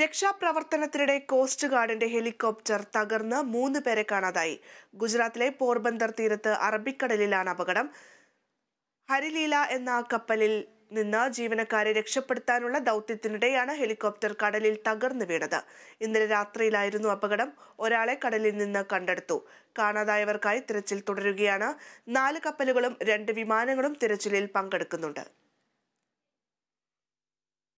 രക്ഷാപ്രവർത്തനത്തിനിടെ cost ഗാർഡിന്റെ helicopter തകർന്ന് മൂന്ന് പേരെ കാണാതായി ഗുജറാത്തിലെ പോർബന്ദർ തീരത്ത് അറബിക്കടലിലാണ് അപകടം ഹരിലീല എന്ന കപ്പലിൽ നിന്ന് ജീവനക്കാരെ രക്ഷപ്പെടുത്താനുള്ള ദൗത്യത്തിനിടെയാണ് ഹെലികോപ്റ്റർ കടലിൽ തകർന്നു വീണത് ഇന്നലെ രാത്രിയിലായിരുന്നു അപകടം ഒരാളെ കടലിൽ നിന്ന് കണ്ടെടുത്തു കാണാതായവർക്കായി തിരച്ചിൽ തുടരുകയാണ് നാല് കപ്പലുകളും രണ്ട് വിമാനങ്ങളും തിരച്ചിലിൽ പങ്കെടുക്കുന്നുണ്ട്